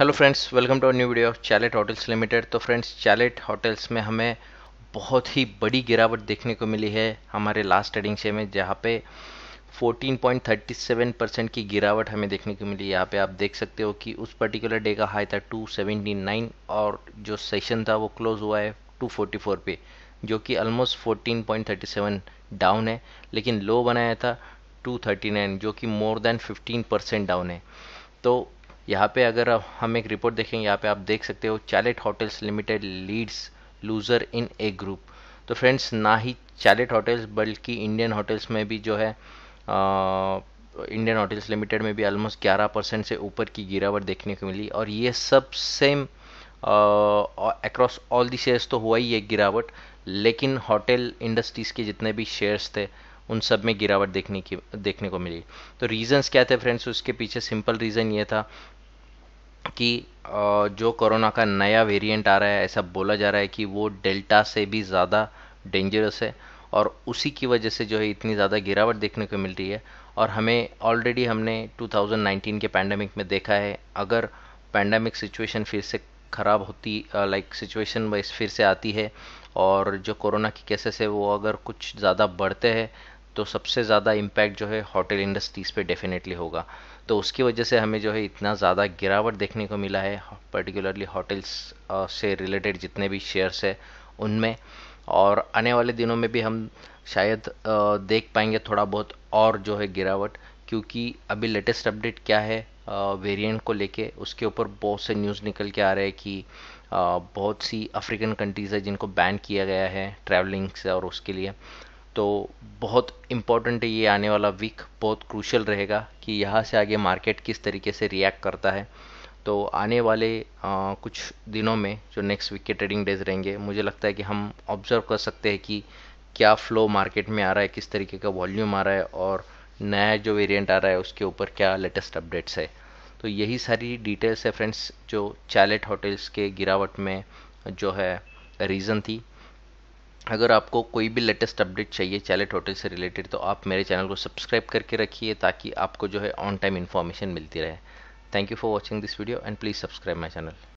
hello friends welcome to our new video Chalet hotels limited तो friends Chalet hotels में हमें बहुत ही बड़ी गिरावट देखने को मिली है हमारे लास्ट ट्रेडिंग से में जहाँ पे 14.37 परसेंट की गिरावट हमें देखने को मिली यहाँ पे आप देख सकते हो कि उस पर्टिकुलर डे का हाई था 279 और जो सेशन था वो क्लोज हुआ है 244 पे जो कि ऑलमोस्ट 14.37 डाउन है लेकिन लो बनाया था 239 जो कि मोर देन 15 परसेंट डाउन है तो यहाँ पे अगर हम एक रिपोर्ट देखेंगे यहाँ पे आप देख सकते हो Chalet hotels limited leads loser in a group तो फ्रेंड्स ना ही चैलेट होटल्स बल्कि इंडियन होटल्स में भी जो है आ, इंडियन होटल्स लिमिटेड में भी ऑलमोस्ट ग्यारह परसेंट से ऊपर की गिरावट देखने को मिली और ये सब same across all the shares तो हुआ ही है गिरावट लेकिन होटल इंडस्ट्रीज़ के जितने भी शेयर्स थे उन सब में गिरावट देखने की देखने को मिली तो रीज़न्स क्या थे फ्रेंड्स उसके पीछे सिंपल रीज़न ये था कि जो कोरोना का नया वेरिएंट आ रहा है ऐसा बोला जा रहा है कि वो डेल्टा से भी ज़्यादा डेंजरस है और उसी की वजह से जो है इतनी ज़्यादा गिरावट देखने को मिल रही है और हमें ऑलरेडी हमने 2019 के पैंडमिक में देखा है अगर पैंडमिक सिचुएशन फिर से ख़राब होती लाइक सिचुएशन वाइज फिर से आती है और जो कोरोना की केसेस है वो अगर कुछ ज़्यादा बढ़ते हैं तो सबसे ज़्यादा इम्पैक्ट जो है होटल इंडस्ट्रीज़ पे डेफिनेटली होगा तो उसकी वजह से हमें जो है इतना ज़्यादा गिरावट देखने को मिला है पर्टिकुलरली होटल्स से रिलेटेड जितने भी शेयर्स है उनमें और आने वाले दिनों में भी हम शायद देख पाएंगे थोड़ा बहुत और जो है गिरावट क्योंकि अभी लेटेस्ट अपडेट क्या है वेरिएंट को लेके उसके ऊपर बहुत से न्यूज़ निकल के आ रहे हैं कि बहुत सी अफ्रीकन कंट्रीज़ है जिनको बैन किया गया है ट्रैवलिंग से और उसके लिए तो बहुत इम्पॉर्टेंट है ये आने वाला वीक बहुत क्रूशल रहेगा कि यहाँ से आगे मार्केट किस तरीके से रिएक्ट करता है तो आने वाले आ, कुछ दिनों में जो नेक्स्ट वीक के ट्रेडिंग डेज रहेंगे मुझे लगता है कि हम ऑब्जर्व कर सकते हैं कि क्या फ्लो मार्केट में आ रहा है किस तरीके का वॉल्यूम आ रहा है और नया जो वेरिएंट आ रहा है उसके ऊपर क्या लेटेस्ट अपडेट्स है तो यही सारी डिटेल्स है फ्रेंड्स जो चैलेट होटल्स के गिरावट में जो है रीज़न थी अगर आपको कोई भी लेटेस्ट अपडेट चाहिए चैलेट होटल से रिलेटेड तो आप मेरे चैनल को सब्सक्राइब करके रखिए ताकि आपको जो है ऑन टाइम इन्फॉर्मेशन मिलती रहे thank you for watching this video and please subscribe my channel